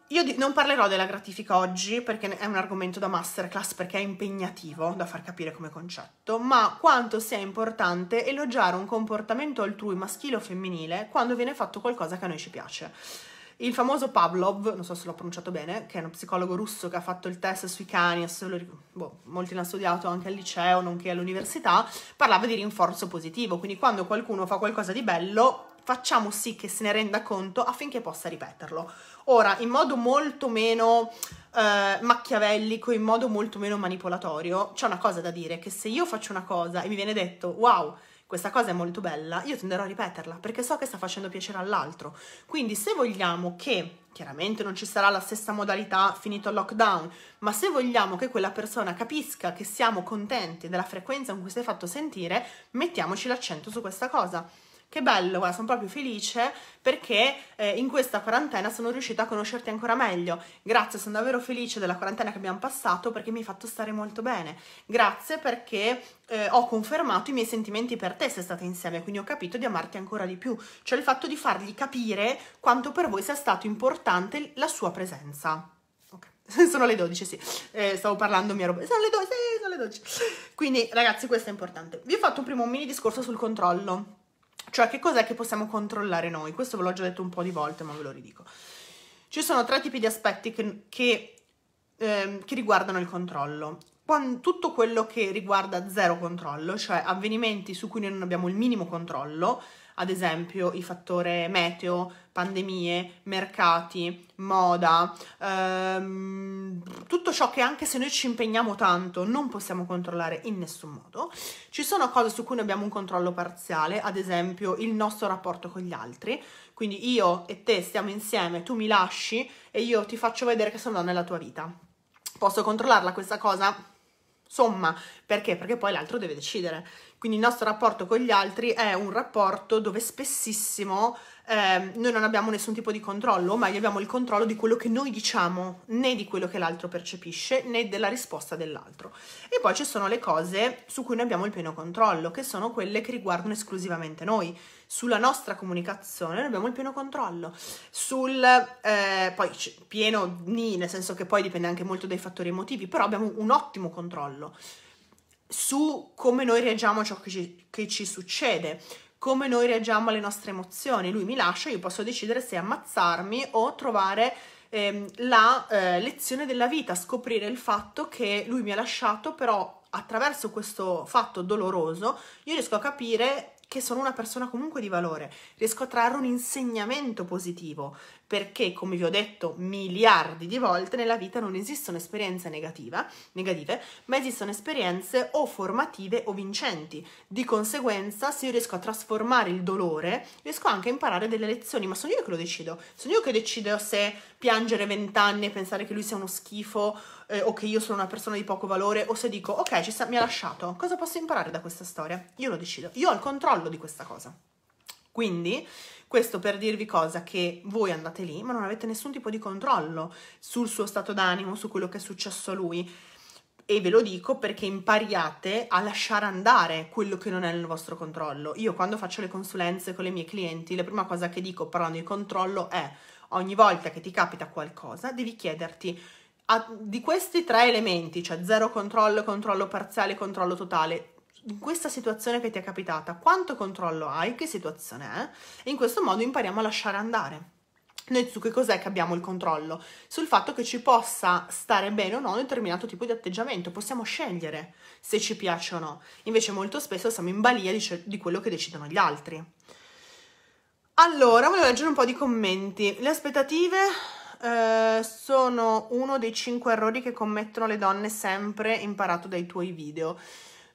Io di- non parlerò della gratifica oggi perché è un argomento da masterclass perché è impegnativo da far capire come concetto, ma quanto sia importante elogiare un comportamento altrui maschile o femminile quando viene fatto qualcosa che a noi ci piace. Il famoso Pavlov, non so se l'ho pronunciato bene, che è uno psicologo russo che ha fatto il test sui cani, lo, boh, molti l'hanno studiato anche al liceo, nonché all'università, parlava di rinforzo positivo, quindi quando qualcuno fa qualcosa di bello facciamo sì che se ne renda conto affinché possa ripeterlo Ora, in modo molto meno eh, macchiavellico, in modo molto meno manipolatorio, c'è una cosa da dire, che se io faccio una cosa e mi viene detto, wow, questa cosa è molto bella, io tenderò a ripeterla perché so che sta facendo piacere all'altro. Quindi se vogliamo che, chiaramente non ci sarà la stessa modalità finito il lockdown, ma se vogliamo che quella persona capisca che siamo contenti della frequenza con cui si è fatto sentire, mettiamoci l'accento su questa cosa. Che bello, guarda, sono proprio felice perché eh, in questa quarantena sono riuscita a conoscerti ancora meglio. Grazie, sono davvero felice della quarantena che abbiamo passato perché mi hai fatto stare molto bene. Grazie perché eh, ho confermato i miei sentimenti per te se state insieme, quindi ho capito di amarti ancora di più. Cioè il fatto di fargli capire quanto per voi sia stato importante la sua presenza. sono le 12, sì, eh, stavo parlando mia roba. Sono le 12, sì, sono le 12. Quindi ragazzi questo è importante. Vi ho fatto prima un mini discorso sul controllo cioè che cos'è che possiamo controllare noi? Questo ve l'ho già detto un po' di volte, ma ve lo ridico. Ci sono tre tipi di aspetti che, che, eh, che riguardano il controllo. tutto quello che riguarda zero controllo, cioè avvenimenti su cui noi non abbiamo il minimo controllo, ad esempio il fattore meteo, pandemie, mercati, moda, ehm, tutto ciò che anche se noi ci impegniamo tanto non possiamo controllare in nessun modo. Ci sono cose su cui noi abbiamo un controllo parziale, ad esempio il nostro rapporto con gli altri, quindi io e te stiamo insieme, tu mi lasci e io ti faccio vedere che sono nella tua vita. Posso controllarla questa cosa? Somma, perché? Perché poi l'altro deve decidere. Quindi il nostro rapporto con gli altri è un rapporto dove spessissimo eh, noi non abbiamo nessun tipo di controllo, ma abbiamo il controllo di quello che noi diciamo, né di quello che l'altro percepisce, né della risposta dell'altro. E poi ci sono le cose su cui noi abbiamo il pieno controllo, che sono quelle che riguardano esclusivamente noi. Sulla nostra comunicazione noi abbiamo il pieno controllo, sul eh, poi pieno ni, nel senso che poi dipende anche molto dai fattori emotivi, però abbiamo un ottimo controllo su come noi reagiamo a ciò che ci, che ci succede, come noi reagiamo alle nostre emozioni. Lui mi lascia, io posso decidere se ammazzarmi o trovare ehm, la eh, lezione della vita, scoprire il fatto che lui mi ha lasciato, però attraverso questo fatto doloroso io riesco a capire che sono una persona comunque di valore, riesco a trarre un insegnamento positivo, perché, come vi ho detto miliardi di volte, nella vita non esistono esperienze negativa, negative, ma esistono esperienze o formative o vincenti. Di conseguenza, se io riesco a trasformare il dolore, riesco anche a imparare delle lezioni, ma sono io che lo decido. Sono io che decido se piangere vent'anni e pensare che lui sia uno schifo eh, o che io sono una persona di poco valore o se dico, ok, sta, mi ha lasciato, cosa posso imparare da questa storia? Io lo decido, io ho il controllo di questa cosa. Quindi questo per dirvi cosa che voi andate lì, ma non avete nessun tipo di controllo sul suo stato d'animo, su quello che è successo a lui. E ve lo dico perché impariate a lasciare andare quello che non è nel vostro controllo. Io quando faccio le consulenze con le mie clienti, la prima cosa che dico parlando di controllo è ogni volta che ti capita qualcosa, devi chiederti a, ah, di questi tre elementi, cioè zero controllo, controllo parziale, controllo totale, in questa situazione che ti è capitata, quanto controllo hai, che situazione è, in questo modo impariamo a lasciare andare. Noi su che cos'è che abbiamo il controllo? Sul fatto che ci possa stare bene o no un determinato tipo di atteggiamento, possiamo scegliere se ci piace o no. Invece molto spesso siamo in balia di, di quello che decidono gli altri. Allora, volevo leggere un po' di commenti. Le aspettative eh, sono uno dei cinque errori che commettono le donne sempre imparato dai tuoi video.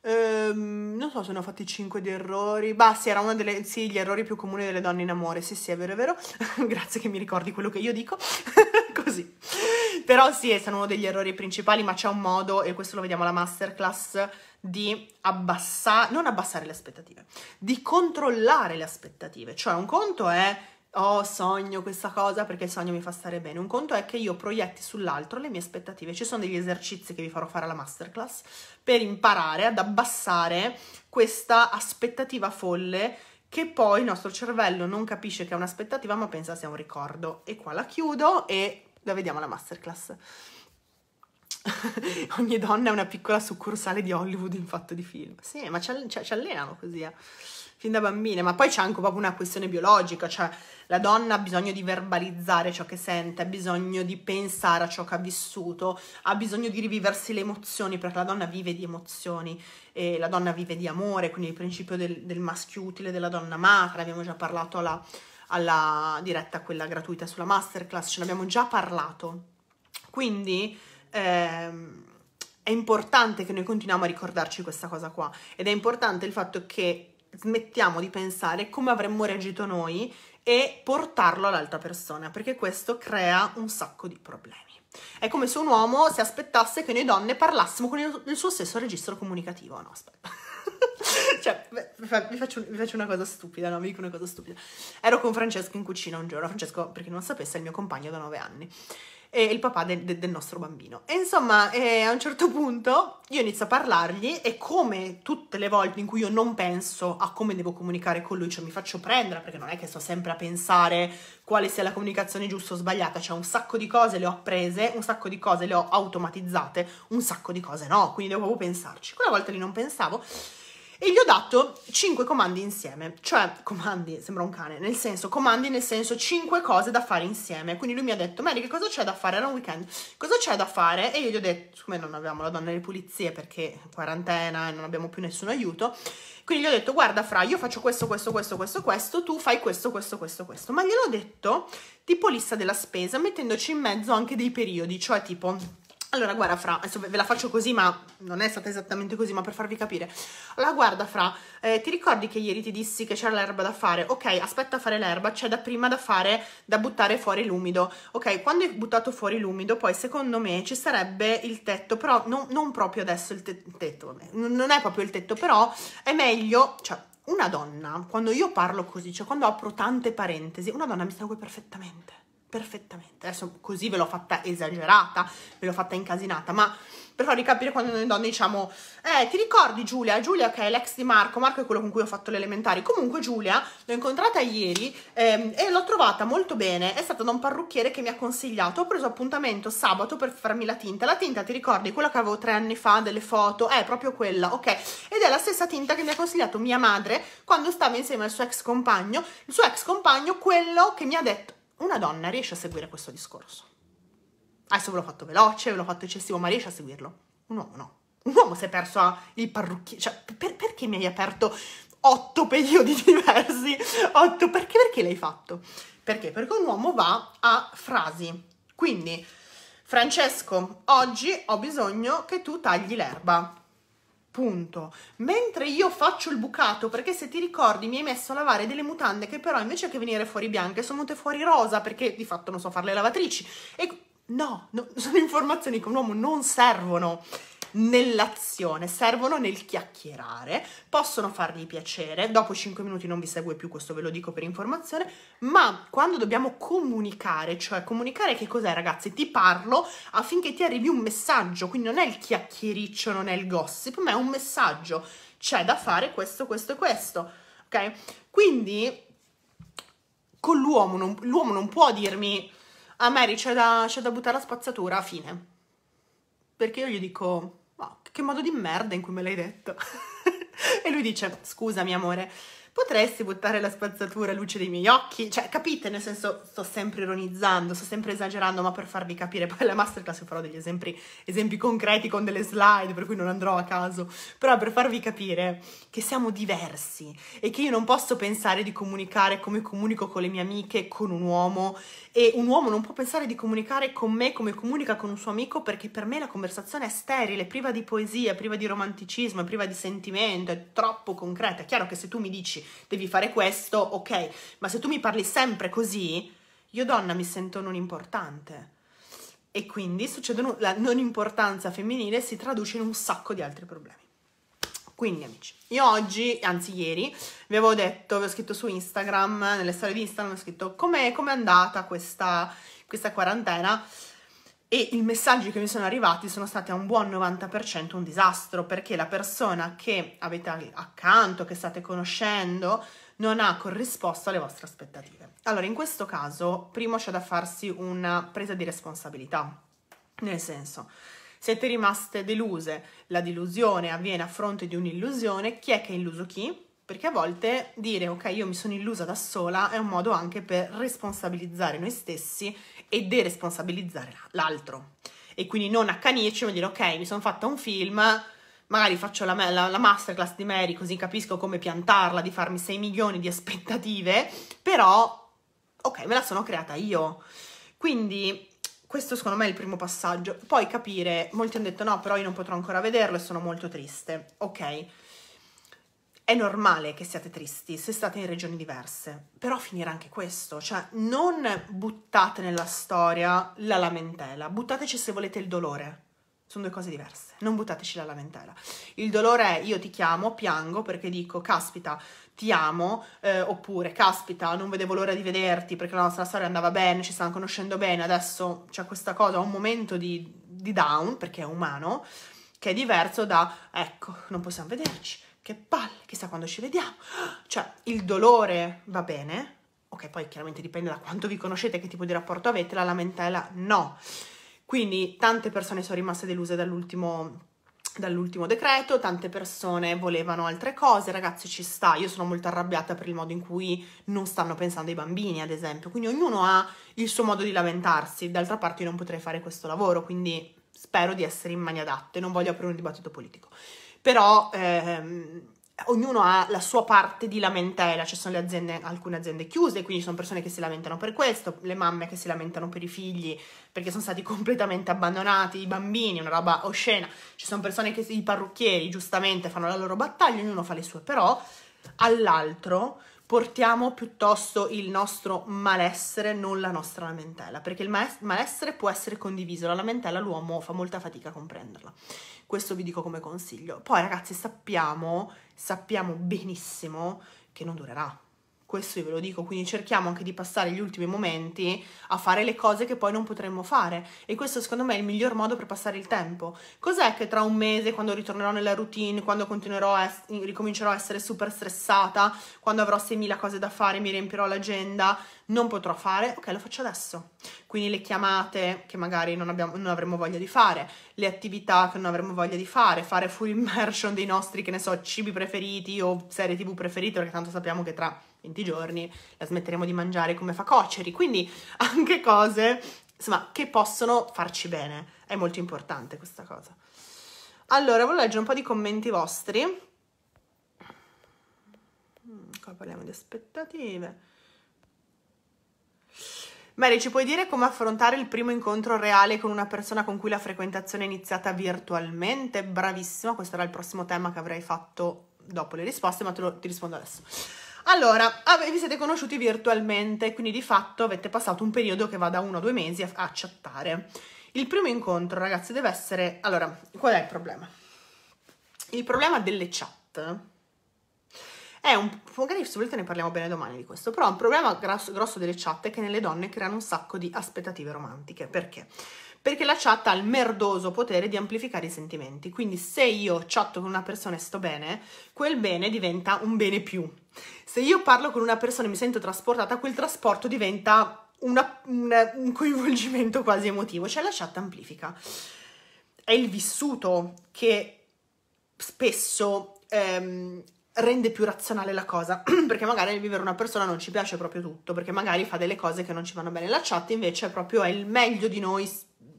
Ehm, non so se ne ho fatti 5 di errori. Bah, sì, era uno degli sì, errori più comuni delle donne in amore. Sì, sì, è vero, è vero. Grazie che mi ricordi quello che io dico. Così. Però sì, sono uno degli errori principali, ma c'è un modo, e questo lo vediamo alla masterclass, di abbassare, non abbassare le aspettative, di controllare le aspettative. Cioè, un conto è oh sogno questa cosa perché il sogno mi fa stare bene. Un conto è che io proietti sull'altro le mie aspettative. Ci sono degli esercizi che vi farò fare alla masterclass per imparare ad abbassare questa aspettativa folle che poi il nostro cervello non capisce che è un'aspettativa ma pensa sia un ricordo. E qua la chiudo e la vediamo alla masterclass. Ogni donna è una piccola succursale di Hollywood in fatto di film. Sì, ma ci allenano così. Eh fin da bambine, ma poi c'è anche proprio una questione biologica, cioè la donna ha bisogno di verbalizzare ciò che sente, ha bisogno di pensare a ciò che ha vissuto, ha bisogno di riviversi le emozioni, perché la donna vive di emozioni, e la donna vive di amore, quindi il principio del, del maschio utile, della donna amata, ne abbiamo già parlato alla, alla diretta, quella gratuita sulla masterclass, ce l'abbiamo già parlato. Quindi... Ehm, è importante che noi continuiamo a ricordarci questa cosa qua ed è importante il fatto che smettiamo di pensare come avremmo reagito noi e portarlo all'altra persona, perché questo crea un sacco di problemi. È come se un uomo si aspettasse che noi donne parlassimo con il suo stesso registro comunicativo. No, aspetta. cioè, vi faccio, faccio, una cosa stupida, no? Vi dico una cosa stupida. Ero con Francesco in cucina un giorno. Francesco, perché non lo sapesse, è il mio compagno da nove anni eh, il papà del, del, nostro bambino. E insomma, eh, a un certo punto io inizio a parlargli e come tutte le volte in cui io non penso a come devo comunicare con lui, cioè mi faccio prendere, perché non è che sto sempre a pensare quale sia la comunicazione giusta o sbagliata, cioè un sacco di cose le ho apprese, un sacco di cose le ho automatizzate, un sacco di cose no, quindi devo proprio pensarci. Quella volta lì non pensavo e gli ho dato 5 comandi insieme, cioè comandi, sembra un cane, nel senso comandi nel senso 5 cose da fare insieme. Quindi lui mi ha detto, Mary, che cosa c'è da fare? Era un weekend, cosa c'è da fare? E io gli ho detto, siccome non avevamo la donna delle pulizie perché quarantena e non abbiamo più nessun aiuto, quindi gli ho detto, guarda Fra, io faccio questo, questo, questo, questo, questo, tu fai questo, questo, questo, questo. Ma gliel'ho detto tipo lista della spesa, mettendoci in mezzo anche dei periodi, cioè tipo allora, guarda, Fra, adesso ve la faccio così, ma non è stata esattamente così, ma per farvi capire. Allora, guarda, Fra, eh, ti ricordi che ieri ti dissi che c'era l'erba da fare? Ok, aspetta a fare l'erba, c'è da prima da fare, da buttare fuori l'umido. Ok, quando hai buttato fuori l'umido, poi secondo me ci sarebbe il tetto, però non, non proprio adesso il te tetto, vabbè, non è proprio il tetto, però è meglio, cioè, una donna, quando io parlo così, cioè quando apro tante parentesi, una donna mi segue perfettamente perfettamente. Adesso così ve l'ho fatta esagerata, ve l'ho fatta incasinata, ma per farvi capire quando noi donne diciamo eh, ti ricordi Giulia? Giulia che è l'ex di Marco, Marco è quello con cui ho fatto le elementari. Comunque Giulia l'ho incontrata ieri ehm, e l'ho trovata molto bene, è stata da un parrucchiere che mi ha consigliato, ho preso appuntamento sabato per farmi la tinta. La tinta ti ricordi quella che avevo tre anni fa delle foto? È eh, proprio quella, ok. Ed è la stessa tinta che mi ha consigliato mia madre quando stava insieme al suo ex compagno, il suo ex compagno quello che mi ha detto una donna riesce a seguire questo discorso. Adesso ve l'ho fatto veloce, ve l'ho fatto eccessivo, ma riesce a seguirlo. Un uomo no. Un uomo si è perso il parrucchiere. Cioè, per, perché mi hai aperto otto periodi diversi? Otto, perché, perché l'hai fatto? Perché? Perché un uomo va a frasi. Quindi, Francesco, oggi ho bisogno che tu tagli l'erba. Punto. Mentre io faccio il bucato, perché se ti ricordi mi hai messo a lavare delle mutande che però invece che venire fuori bianche sono venute fuori rosa perché di fatto non so fare le lavatrici. E no, no sono informazioni che un uomo non servono nell'azione, servono nel chiacchierare, possono fargli piacere, dopo 5 minuti non vi segue più, questo ve lo dico per informazione, ma quando dobbiamo comunicare, cioè comunicare che cos'è ragazzi? Ti parlo affinché ti arrivi un messaggio, quindi non è il chiacchiericcio, non è il gossip, ma è un messaggio, c'è da fare questo, questo e questo, ok? Quindi con l'uomo non, l'uomo non può dirmi a ah, Mary c'è da, c'è da buttare la spazzatura, fine. Perché io gli dico, che modo di merda in cui me l'hai detto. e lui dice, scusami amore, potresti buttare la spazzatura a luce dei miei occhi? Cioè, capite? Nel senso, sto sempre ironizzando, sto sempre esagerando, ma per farvi capire, poi alla masterclass farò degli esempi, esempi concreti con delle slide, per cui non andrò a caso, però per farvi capire che siamo diversi e che io non posso pensare di comunicare come comunico con le mie amiche, con un uomo e un uomo non può pensare di comunicare con me come comunica con un suo amico perché per me la conversazione è sterile, priva di poesia, priva di romanticismo, priva di sentimento, è troppo concreta. È chiaro che se tu mi dici devi fare questo, ok, ma se tu mi parli sempre così, io donna mi sento non importante. E quindi succede la non importanza femminile si traduce in un sacco di altri problemi. Quindi amici, io oggi, anzi ieri, vi avevo detto, vi ho scritto su Instagram, nelle storie di Instagram, ho scritto com'è, com è andata questa, questa quarantena e i messaggi che mi sono arrivati sono stati a un buon 90% un disastro perché la persona che avete accanto, che state conoscendo, non ha corrisposto alle vostre aspettative. Allora, in questo caso, primo c'è da farsi una presa di responsabilità, nel senso siete rimaste deluse, la delusione avviene a fronte di un'illusione, chi è che ha illuso chi? Perché a volte dire ok io mi sono illusa da sola è un modo anche per responsabilizzare noi stessi e deresponsabilizzare l'altro. E quindi non accanirci, ma dire ok mi sono fatta un film, magari faccio la, la, la, masterclass di Mary così capisco come piantarla, di farmi 6 milioni di aspettative, però ok, me la sono creata io. Quindi questo secondo me è il primo passaggio. Poi capire, molti hanno detto no, però io non potrò ancora vederlo e sono molto triste. Ok, è normale che siate tristi se state in regioni diverse, però finirà anche questo. Cioè non buttate nella storia la lamentela, buttateci se volete il dolore. Sono due cose diverse, non buttateci la lamentela. Il dolore è io ti chiamo, piango perché dico, caspita, ti amo, eh, oppure caspita, non vedevo l'ora di vederti perché la nostra storia andava bene, ci stavamo conoscendo bene, adesso c'è questa cosa, ho un momento di, di down perché è umano, che è diverso da ecco, non possiamo vederci, che palle, chissà quando ci vediamo. Cioè, il dolore va bene, ok, poi chiaramente dipende da quanto vi conoscete, che tipo di rapporto avete, la lamentela no. Quindi tante persone sono rimaste deluse dall'ultimo dall'ultimo decreto, tante persone volevano altre cose, ragazzi ci sta, io sono molto arrabbiata per il modo in cui non stanno pensando ai bambini ad esempio, quindi ognuno ha il suo modo di lamentarsi, d'altra parte io non potrei fare questo lavoro, quindi spero di essere in mani adatte, non voglio aprire un dibattito politico, però ehm, ognuno ha la sua parte di lamentela, ci sono aziende, alcune aziende chiuse, quindi ci sono persone che si lamentano per questo, le mamme che si lamentano per i figli perché sono stati completamente abbandonati, i bambini, una roba oscena, ci sono persone che, i parrucchieri giustamente fanno la loro battaglia, ognuno fa le sue, però all'altro portiamo piuttosto il nostro malessere, non la nostra lamentela, perché il malessere può essere condiviso, la lamentela l'uomo fa molta fatica a comprenderla. Questo vi dico come consiglio. Poi ragazzi sappiamo sappiamo benissimo che non durerà questo io ve lo dico, quindi cerchiamo anche di passare gli ultimi momenti a fare le cose che poi non potremmo fare e questo secondo me è il miglior modo per passare il tempo. Cos'è che tra un mese, quando ritornerò nella routine, quando continuerò a es- ricomincerò a essere super stressata, quando avrò 6.000 cose da fare, mi riempirò l'agenda, non potrò fare? Ok, lo faccio adesso. Quindi le chiamate che magari non, abbiamo, non avremo voglia di fare, le attività che non avremo voglia di fare, fare full immersion dei nostri, che ne so, cibi preferiti o serie tv preferite, perché tanto sappiamo che tra 20 giorni la smetteremo di mangiare come fa Coceri, quindi anche cose insomma, che possono farci bene. È molto importante questa cosa. Allora, volevo leggere un po' di commenti vostri. Mm, qua parliamo di aspettative. Mary, ci puoi dire come affrontare il primo incontro reale con una persona con cui la frequentazione è iniziata virtualmente? Bravissima, questo era il prossimo tema che avrei fatto dopo le risposte, ma te lo, ti rispondo adesso. Allora, vi siete conosciuti virtualmente, quindi di fatto avete passato un periodo che va da uno a due mesi a, a chattare. Il primo incontro, ragazzi, deve essere... Allora, qual è il problema? Il problema delle chat è un... magari se volete ne parliamo bene domani di questo, però un problema grosso, grosso delle chat è che nelle donne creano un sacco di aspettative romantiche. Perché? perché la chat ha il merdoso potere di amplificare i sentimenti. Quindi se io chatto con una persona e sto bene, quel bene diventa un bene più. Se io parlo con una persona e mi sento trasportata, quel trasporto diventa una, un, un coinvolgimento quasi emotivo, cioè la chat amplifica. È il vissuto che spesso ehm, rende più razionale la cosa, perché magari nel vivere una persona non ci piace proprio tutto, perché magari fa delle cose che non ci vanno bene. La chat invece è proprio è il meglio di noi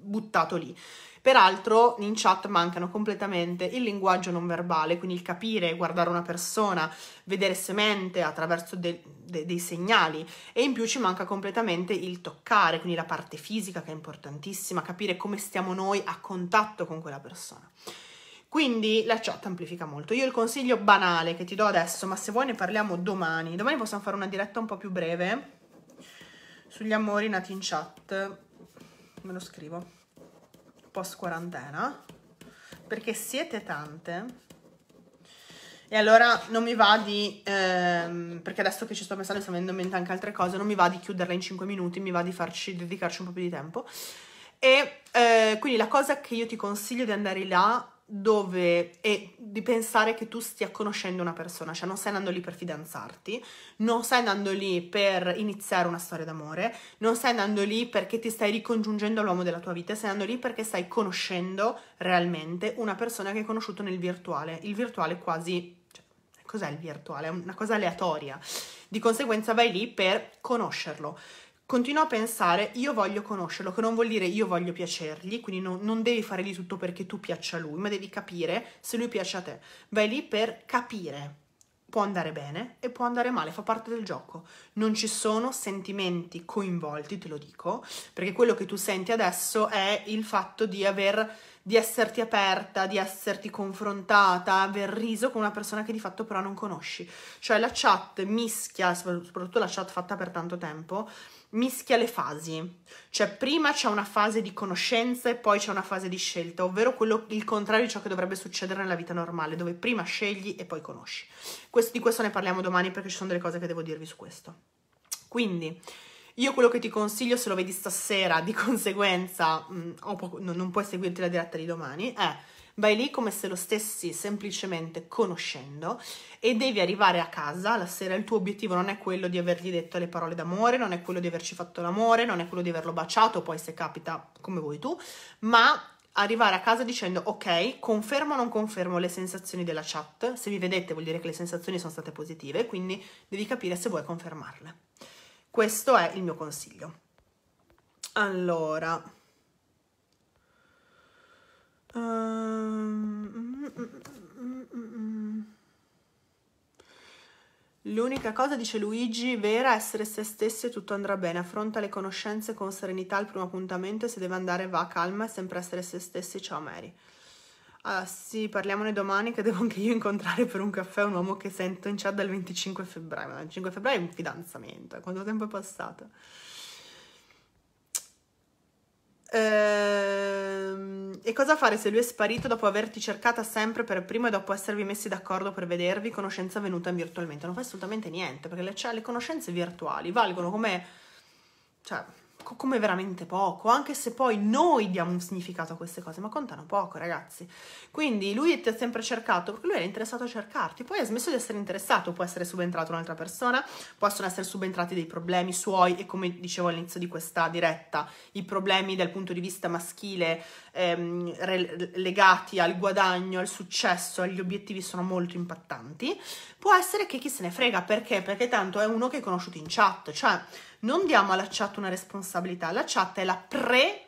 buttato lì. Peraltro in chat mancano completamente il linguaggio non verbale, quindi il capire, guardare una persona, vedere se mente attraverso de- de- dei segnali e in più ci manca completamente il toccare, quindi la parte fisica che è importantissima, capire come stiamo noi a contatto con quella persona. Quindi la chat amplifica molto. Io il consiglio banale che ti do adesso, ma se vuoi ne parliamo domani. Domani possiamo fare una diretta un po' più breve sugli amori nati in chat me lo scrivo, post quarantena, perché siete tante. E allora non mi va di, ehm, perché adesso che ci sto pensando, e sto avendo in mente anche altre cose, non mi va di chiuderla in 5 minuti, mi va di farci, dedicarci un po' più di tempo. E eh, quindi la cosa che io ti consiglio di andare là dove e di pensare che tu stia conoscendo una persona, cioè non stai andando lì per fidanzarti, non stai andando lì per iniziare una storia d'amore, non stai andando lì perché ti stai ricongiungendo all'uomo della tua vita, stai andando lì perché stai conoscendo realmente una persona che hai conosciuto nel virtuale. Il virtuale è quasi cioè, cos'è il virtuale? È una cosa aleatoria. Di conseguenza vai lì per conoscerlo. Continua a pensare io voglio conoscerlo, che non vuol dire io voglio piacergli, quindi non, non devi fare di tutto perché tu piaccia a lui, ma devi capire se lui piace a te. Vai lì per capire. Può andare bene e può andare male, fa parte del gioco. Non ci sono sentimenti coinvolti, te lo dico, perché quello che tu senti adesso è il fatto di aver di esserti aperta, di esserti confrontata, aver riso con una persona che di fatto però non conosci. Cioè la chat mischia, soprattutto la chat fatta per tanto tempo, mischia le fasi, cioè prima c'è una fase di conoscenza e poi c'è una fase di scelta, ovvero quello, il contrario di ciò che dovrebbe succedere nella vita normale, dove prima scegli e poi conosci. Questo, di questo ne parliamo domani perché ci sono delle cose che devo dirvi su questo. Quindi, io quello che ti consiglio, se lo vedi stasera, di conseguenza mh, mm, non puoi seguirti la diretta di domani, è vai lì come se lo stessi semplicemente conoscendo e devi arrivare a casa la sera. Il tuo obiettivo non è quello di avergli detto le parole d'amore, non è quello di averci fatto l'amore, non è quello di averlo baciato, poi se capita come vuoi tu, ma arrivare a casa dicendo ok, confermo o non confermo le sensazioni della chat, se vi vedete vuol dire che le sensazioni sono state positive, quindi devi capire se vuoi confermarle. Questo è il mio consiglio. Allora, L'unica cosa, dice Luigi, vera, essere se stessi e tutto andrà bene. Affronta le conoscenze con serenità al primo appuntamento e se deve andare va, calma e sempre essere se stessi. Ciao Mary. Uh, sì, parliamone domani che devo anche io incontrare per un caffè un uomo che sento in chat dal 25 febbraio. Ma il 5 febbraio è un fidanzamento, eh. quanto tempo è passato? Ehm, e cosa fare se lui è sparito dopo averti cercata sempre per primo e dopo esservi messi d'accordo per vedervi, conoscenza venuta virtualmente? Non fai assolutamente niente, perché le, cioè, le conoscenze virtuali valgono come... Cioè, come veramente poco, anche se poi noi diamo un significato a queste cose, ma contano poco, ragazzi. Quindi lui ti ha sempre cercato, perché lui era interessato a cercarti, poi ha smesso di essere interessato, può essere subentrato un'altra persona, possono essere subentrati dei problemi suoi e come dicevo all'inizio di questa diretta, i problemi dal punto di vista maschile ehm, re- legati al guadagno, al successo, agli obiettivi sono molto impattanti. Può essere che chi se ne frega perché? Perché tanto è uno che è conosciuto in chat, cioè non diamo alla chat una responsabilità, la chat è la pre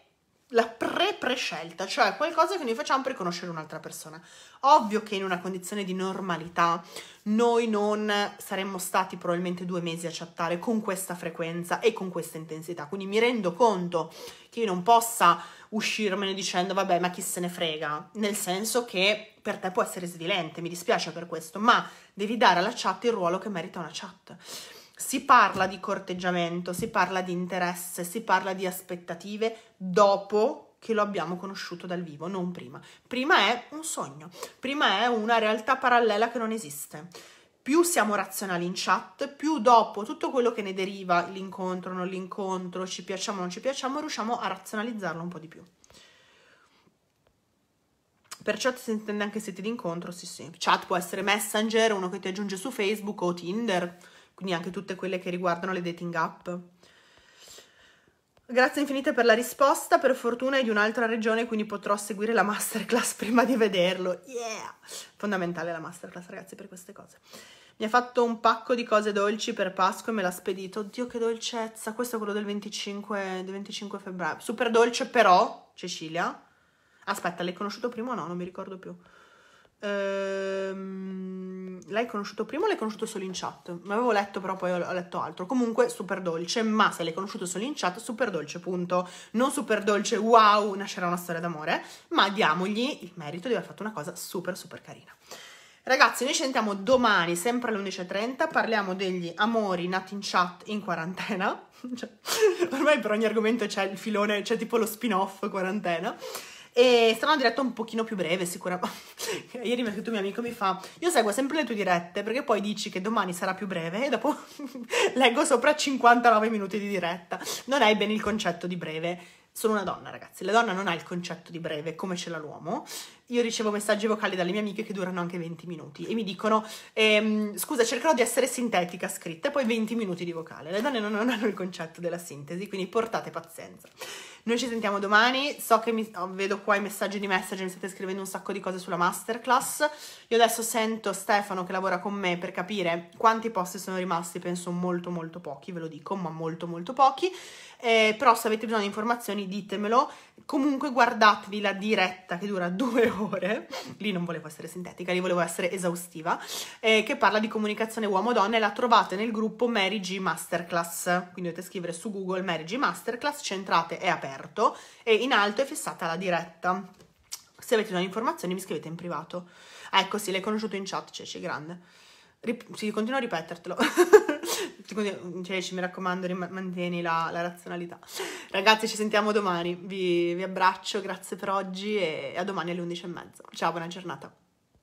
la pre-prescelta, cioè qualcosa che noi facciamo per conoscere un'altra persona. Ovvio che in una condizione di normalità noi non saremmo stati probabilmente due mesi a chattare con questa frequenza e con questa intensità, quindi mi rendo conto che io non possa uscirmene dicendo vabbè ma chi se ne frega, nel senso che per te può essere svilente, mi dispiace per questo, ma devi dare alla chat il ruolo che merita una chat si parla di corteggiamento, si parla di interesse, si parla di aspettative dopo che lo abbiamo conosciuto dal vivo, non prima. Prima è un sogno, prima è una realtà parallela che non esiste. Più siamo razionali in chat, più dopo tutto quello che ne deriva, l'incontro, non l'incontro, ci piacciamo, non ci piacciamo, riusciamo a razionalizzarlo un po' di più. Per chat si intende anche siti di incontro, sì sì. Chat può essere Messenger, uno che ti aggiunge su Facebook o Tinder quindi anche tutte quelle che riguardano le dating app. Grazie infinite per la risposta, per fortuna è di un'altra regione quindi potrò seguire la masterclass prima di vederlo. Yeah! Fondamentale la masterclass ragazzi per queste cose. Mi ha fatto un pacco di cose dolci per Pasqua e me l'ha spedito. Oddio che dolcezza, questo è quello del 25, del 25 febbraio. Super dolce però, Cecilia. Aspetta, l'hai conosciuto prima o no? Non mi ricordo più. Ehm, l'hai conosciuto prima o l'hai conosciuto solo in chat? Ma avevo letto, però poi ho letto altro. Comunque, super dolce, ma se l'hai conosciuto solo in chat, super dolce, punto. Non super dolce, wow, nascerà una storia d'amore, ma diamogli il merito di aver fatto una cosa super, super carina. Ragazzi, noi ci sentiamo domani, sempre alle 11.30, parliamo degli amori nati in chat in quarantena. Cioè, ormai per ogni argomento c'è il filone, c'è tipo lo spin-off quarantena. E sarà una diretta un pochino più breve, sicuramente. Ieri mi ha scritto un mio amico, mi fa, io seguo sempre le tue dirette perché poi dici che domani sarà più breve e dopo leggo sopra 59 minuti di diretta. Non hai bene il concetto di breve. Sono una donna, ragazzi. La donna non ha il concetto di breve come ce l'ha l'uomo. Io ricevo messaggi vocali dalle mie amiche che durano anche 20 minuti e mi dicono: ehm, Scusa, cercherò di essere sintetica scritta, e poi 20 minuti di vocale. Le donne non hanno il concetto della sintesi, quindi portate pazienza. Noi ci sentiamo domani, so che mi, oh, vedo qua i messaggi di message, mi state scrivendo un sacco di cose sulla masterclass. Io adesso sento Stefano che lavora con me per capire quanti posti sono rimasti, penso molto molto pochi, ve lo dico, ma molto molto pochi eh, però se avete bisogno di informazioni ditemelo, comunque guardatevi la diretta che dura due ore, lì non volevo essere sintetica, lì volevo essere esaustiva, eh, che parla di comunicazione uomo-donna e la trovate nel gruppo Mary G Masterclass, quindi dovete scrivere su Google Mary G Masterclass, centrate è aperto e in alto è fissata la diretta. Se avete bisogno di informazioni mi scrivete in privato. Ah, ecco sì, l'hai conosciuto in chat, Ceci, grande. Rip- sì, continuo a ripetertelo. quindi, mm, cioè, mi raccomando, mantieni la, la, razionalità. Ragazzi, ci sentiamo domani. Vi, vi abbraccio, grazie per oggi e a domani alle 11.30. Ciao, buona giornata.